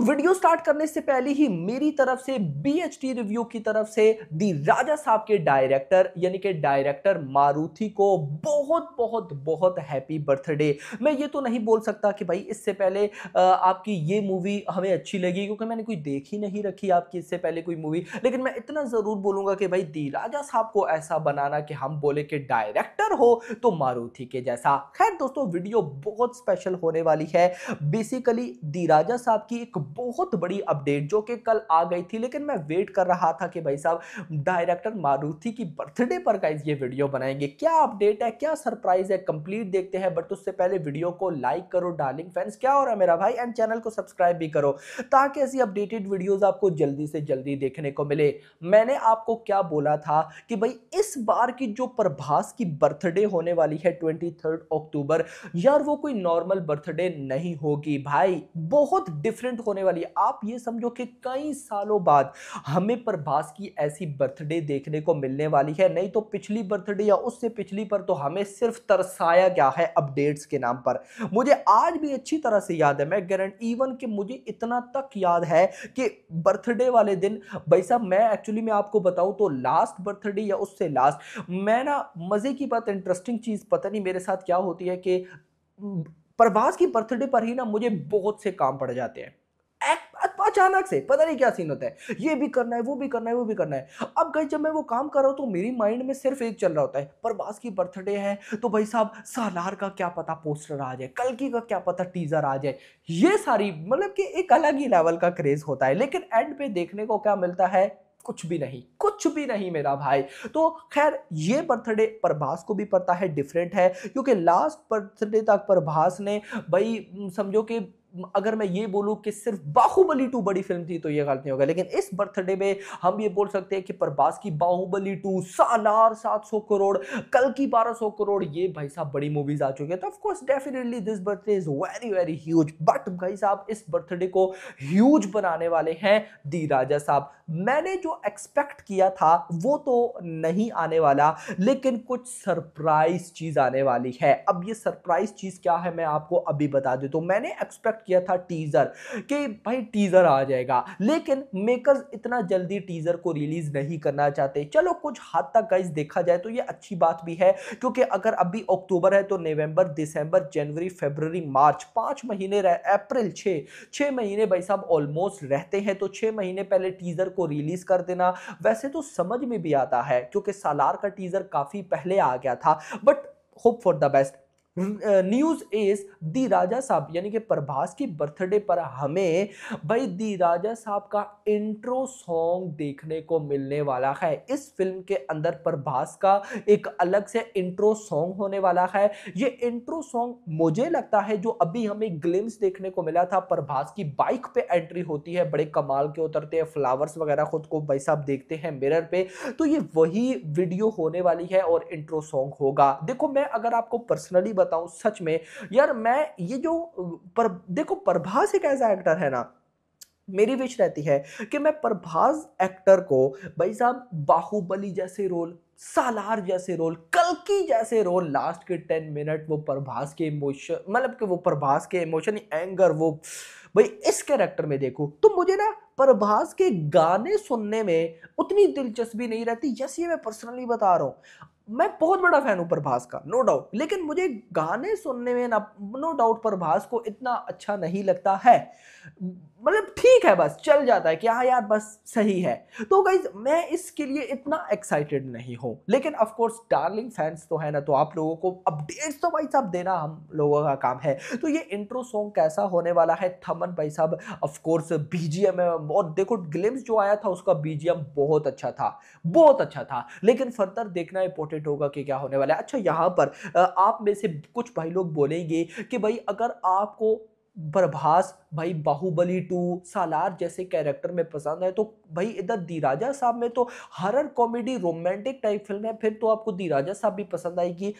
दोस्तों video start करने से पहले ही मेरी तरफ से बी रिव्यू की तरफ से दी राजा साहब के डायरेक्टर यानी कि डायरेक्टर मारुति को बहुत बहुत बहुत हैप्पी बर्थडे मैं ये तो नहीं बोल सकता कि भाई इससे पहले आपकी ये मूवी हमें अच्छी लगी क्योंकि मैंने कोई देख ही नहीं रखी आपकी इससे पहले कोई मूवी लेकिन मैं इतना ज़रूर बोलूँगा कि भाई दी राजा साहब को ऐसा बनाना कि हम बोले कि डायरेक्टर हो तो मारुति के जैसा खैर दोस्तों वीडियो बहुत स्पेशल होने वाली है बेसिकली दी राजा साहब की एक बहुत बड़ी अपडेट जो कि कल आ गई थी लेकिन मैं वेट कर रहा था कि भाई साहब डायरेक्टर मारुति की बर्थडे पर गाइज ये वीडियो बनाएंगे क्या अपडेट है क्या सरप्राइज है कंप्लीट देखते हैं बट उससे पहले वीडियो को लाइक करो डार्लिंग फैंस क्या हो रहा है मेरा भाई एंड चैनल को सब्सक्राइब भी करो ताकि ऐसी अपडेटेड वीडियोज आपको जल्दी से जल्दी देखने को मिले मैंने आपको क्या बोला था कि भाई इस बार की जो प्रभास की बर्थडे होने वाली है ट्वेंटी अक्टूबर यार वो कोई नॉर्मल बर्थडे नहीं होगी भाई बहुत डिफरेंट होने होने वाली है आप ये समझो कि कई सालों बाद हमें प्रभास की ऐसी बर्थडे देखने को मिलने वाली है नहीं तो पिछली बर्थडे या उससे पिछली पर तो हमें सिर्फ तरसाया गया है अपडेट्स के नाम पर मुझे आज भी अच्छी तरह से याद है मैं गारंटी इवन कि मुझे इतना तक याद है कि बर्थडे वाले दिन भाई साहब मैं एक्चुअली मैं आपको बताऊँ तो लास्ट बर्थडे या उससे लास्ट मैं ना मज़े की बात इंटरेस्टिंग चीज़ पता नहीं मेरे साथ क्या होती है कि प्रभास की बर्थडे पर ही ना मुझे बहुत से काम पड़ जाते हैं अचानक से पता नहीं क्या सीन होता है ये भी करना है वो भी करना है वो भी करना है अब गई जब मैं वो काम कर रहा हूँ तो मेरी माइंड में सिर्फ एक चल रहा होता है प्रभास की बर्थडे है तो भाई साहब सालार का क्या पता पोस्टर आ जाए कल का क्या पता टीजर आ जाए ये सारी मतलब कि एक अलग ही लेवल का क्रेज होता है लेकिन एंड पे देखने को क्या मिलता है कुछ भी नहीं कुछ भी नहीं मेरा भाई तो खैर ये बर्थडे प्रभास को भी पता है डिफरेंट है क्योंकि लास्ट बर्थडे तक प्रभास ने भाई समझो कि अगर मैं ये बोलूं कि सिर्फ बाहुबली टू बड़ी फिल्म थी तो ये गलत नहीं होगा लेकिन इस बर्थडे में हम ये बोल सकते हैं कि प्रभास की बाहुबली टू सालार सौ करोड़ कल की बारह सौ करोड़ ये भाई साहब बड़ी मूवीज़ आ चुकी है तो of course definitely this birthday is very very huge but भाई साहब इस बर्थडे को ह्यूज बनाने वाले हैं दी राजा साहब मैंने जो एक्सपेक्ट किया था वो तो नहीं आने वाला लेकिन कुछ सरप्राइज चीज़ आने वाली है अब ये सरप्राइज चीज़ क्या है मैं आपको अभी बता देता हूँ मैंने एक्सपेक्ट एक्सपेक्ट किया था टीज़र कि भाई टीज़र आ जाएगा लेकिन मेकर्स इतना जल्दी टीज़र को रिलीज़ नहीं करना चाहते चलो कुछ हद तक गाइज देखा जाए तो ये अच्छी बात भी है क्योंकि अगर अभी अक्टूबर है तो नवंबर दिसंबर जनवरी फरवरी मार्च पांच महीने रह अप्रैल छः छः महीने भाई साहब ऑलमोस्ट रहते हैं तो छः महीने पहले टीज़र को रिलीज़ कर देना वैसे तो समझ में भी आता है क्योंकि सालार का टीज़र काफ़ी पहले आ गया था but hope for the best news is the Raja Saab यानी कि प्रभास की बर्थडे पर हमें भाई दी राजा साहब का इंट्रो सॉन्ग देखने को मिलने वाला है इस फिल्म के अंदर प्रभास का एक अलग से इंट्रो सॉन्ग होने वाला है ये इंट्रो सॉन्ग मुझे लगता है जो अभी हमें ग्लिम्स देखने को मिला था प्रभास की बाइक पे एंट्री होती है बड़े कमाल के उतरते हैं फ्लावर्स वगैरह खुद को भाई साहब देखते हैं मिरर पे तो ये वही वीडियो होने वाली है और इंट्रो सॉन्ग होगा देखो मैं अगर आपको पर्सनली बताऊं सच में यार मैं ये जो पर देखो प्रभास एक ऐसा एक्टर है ना मेरी विश रहती है कि मैं प्रभास एक्टर को भाई साहब बाहुबली जैसे रोल सालार जैसे रोल कलकी जैसे रोल लास्ट के टेन मिनट वो प्रभास के इमोशन मतलब कि वो प्रभास के इमोशन एंगर वो भाई इस कैरेक्टर में देखो तो मुझे ना प्रभास के गाने सुनने में उतनी दिलचस्पी नहीं रहती जैसे मैं पर्सनली बता रहा हूँ मैं बहुत बड़ा फ़ैन हूँ प्रभास का नो डाउट लेकिन मुझे गाने सुनने में ना नो डाउट प्रभास को इतना अच्छा नहीं लगता है मतलब ठीक है बस चल जाता है कि हाँ यार बस सही है तो गाइज मैं इसके लिए इतना एक्साइटेड नहीं हूँ लेकिन ऑफ कोर्स डार्लिंग फैंस तो है ना तो आप लोगों को अपडेट्स तो भाई साहब देना हम लोगों का काम है तो ये इंट्रो सॉन्ग कैसा होने वाला है थमन भाई साहब ऑफ कोर्स बीजीएम है और देखो ग्लिम्स जो आया था उसका बीजीएम बहुत अच्छा था बहुत अच्छा था लेकिन फर्दर देखना इंपॉर्टेंट होगा कि क्या होने वाला है अच्छा यहाँ पर आप में से कुछ भाई लोग बोलेंगे कि भाई अगर आपको प्रभास भाई बाहुबली टू सालार जैसे कैरेक्टर में पसंद है तो भाई इधर दीराजा साहब में तो horror comedy romantic type film है फिर तो आपको दीराजा साहब भी पसंद आएगी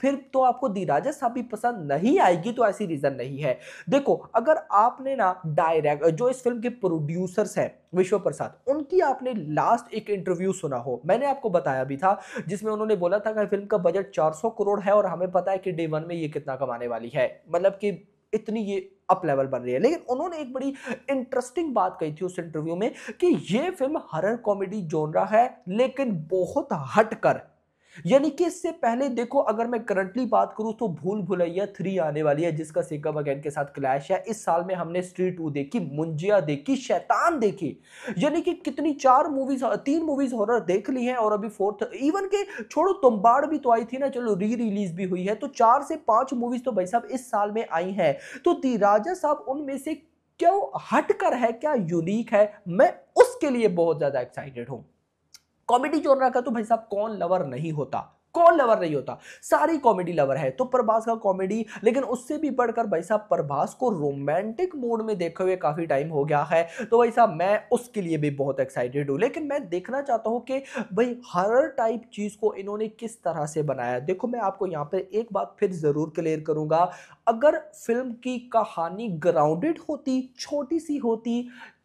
फिर तो आपको दीराजा साहब भी पसंद नहीं आएगी तो ऐसी रीज़न नहीं है देखो अगर आपने ना डायरेक्ट जो इस फिल्म के प्रोड्यूसर्स हैं विश्व प्रसाद उनकी आपने लास्ट एक इंटरव्यू सुना हो मैंने आपको बताया भी था जिसमें उन्होंने बोला था कि फिल्म का बजट 400 करोड़ है और हमें पता है कि डे वन में ये कितना कमाने वाली है मतलब कि इतनी ये अप लेवल बन रही है लेकिन उन्होंने एक बड़ी इंटरेस्टिंग बात कही थी उस इंटरव्यू में कि ये फिल्म हरर कॉमेडी जोनरा है लेकिन बहुत हटकर यानी कि इससे पहले देखो अगर मैं करंटली बात करूं तो भूल भुलैया थ्री आने वाली है जिसका सिक्का बगैन के साथ क्लैश है इस साल में हमने स्ट्रीट टू देखी मुंजिया देखी शैतान देखी यानी कि कितनी चार मूवीज तीन मूवीज हॉरर देख ली हैं और अभी फोर्थ इवन के छोड़ो तुम्बाड़ भी तो आई थी ना चलो री रिलीज भी हुई है तो चार से पांच मूवीज तो भाई साहब इस साल में आई है तो राजा साहब उनमें से क्यों हटकर है क्या यूनिक है मैं उसके लिए बहुत ज्यादा एक्साइटेड हूं कॉमेडी जोनरा का तो भाई साहब कौन लवर नहीं होता कौन लवर नहीं होता सारी कॉमेडी लवर है तो प्रभास का कॉमेडी लेकिन उससे भी बढ़कर भाई साहब प्रभास को रोमांटिक मोड में देखे हुए काफ़ी टाइम हो गया है तो भाई साहब मैं उसके लिए भी बहुत एक्साइटेड हूँ लेकिन मैं देखना चाहता हूं कि भाई हर टाइप चीज़ को इन्होंने किस तरह से बनाया देखो मैं आपको यहाँ पर एक बात फिर ज़रूर क्लियर करूंगा अगर फिल्म की कहानी ग्राउंडेड होती छोटी सी होती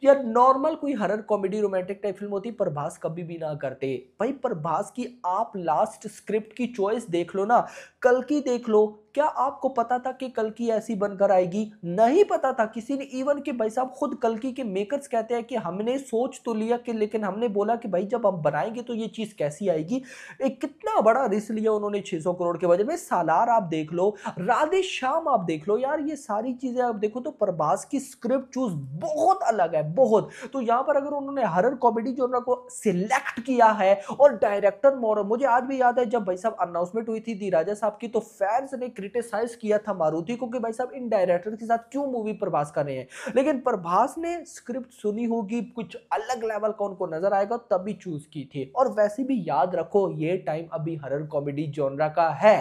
या नॉर्मल कोई horror comedy romantic type film होती प्रभास कभी भी ना करते भाई प्रभास की आप लास्ट स्क्रिप्ट की चॉइस देख लो ना कल की देख लो क्या आपको पता था कि कल की ऐसी बनकर आएगी नहीं पता था किसी ने इवन कि भाई साहब खुद कल की के मेकर्स कहते हैं कि हमने सोच तो लिया कि लेकिन हमने बोला कि भाई जब हम बनाएंगे तो ये चीज़ कैसी आएगी एक कितना बड़ा रिस्क लिया उन्होंने 600 करोड़ के बजट में सालार आप देख लो राधे श्याम आप देख लो यार ये सारी चीज़ें आप देखो तो प्रभास की स्क्रिप्ट चूज बहुत अलग है बहुत तो यहाँ पर अगर उन्होंने हरर कॉमेडी जो को सिलेक्ट किया है और डायरेक्टर मोर मुझे आज भी याद है जब भाई साहब अनाउंसमेंट हुई थी दी राजा साहब की तो फैंस ने क्रिटिसाइज किया था मारुति को कि भाई साहब इन डायरेक्टर के साथ क्यों मूवी प्रभास कर रहे हैं लेकिन प्रभास ने स्क्रिप्ट सुनी होगी कुछ अलग लेवल का उनको नजर आएगा तभी चूज की थी और वैसे भी याद रखो ये टाइम अभी हरर कॉमेडी जॉनरा का है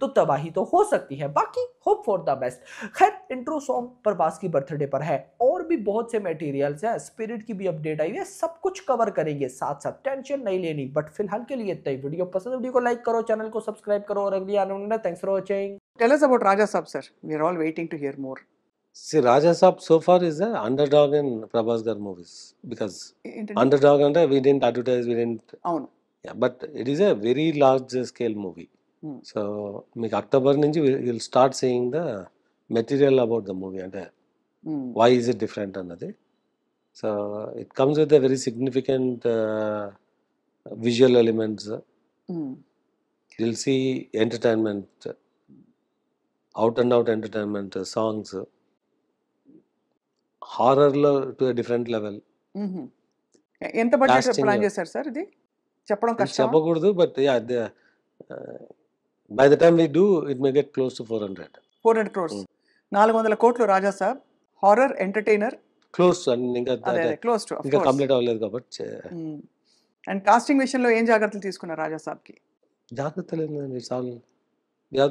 तो तबाही तो हो सकती है बाकी होप फॉर द बेस्ट खैर इंट्रो सॉन्ग प्रभास की बर्थडे पर है और भी बहुत से मटेरियल्स हैं स्पिरिट की भी अपडेट आई है सब कुछ कवर करेंगे साथ साथ टेंशन नहीं लेनी बट फिलहाल के लिए इतना ही वीडियो पसंद वीडियो को लाइक करो चैनल को सब्सक्राइब करो और अगली आने thanks for watching Tell us about Raja Saab, sir. We are all waiting to hear more. See, Raja Saab so far is the underdog in Prabhas Gar movies because Internet. underdog and we didn't advertise, we didn't. అవును Yeah, but it is a very large scale movie. Hmm. So మీకు october నుంచి will start seeing the material about the movie అంటే Hmm. why is it different అన్నది so it comes with a very significant visual elements Hmm. Will see entertainment out and out entertainment songs హారర్లో to different level ఎంత budget plan చేశారు sir ఇది చెప్పడం కష్టం చెప్పకూడదు but yeah by the time we do it may get close to four hundred four hundred crores నాలుగు వందల కోట్లు రాజా సార్ హారర్ ఎంటర్టైనర్ క్లోజ్ ఇంకా క్లోజ్ టు ఇంకా కంప్లీట్ అవ్వలేదు కాబట్టి అండ్ కాస్టింగ్ విషయంలో ఏం జాగ్రత్తలు తీసుకున్నారు రాజా సాబ్కి జాగ్రత్తలు చాలు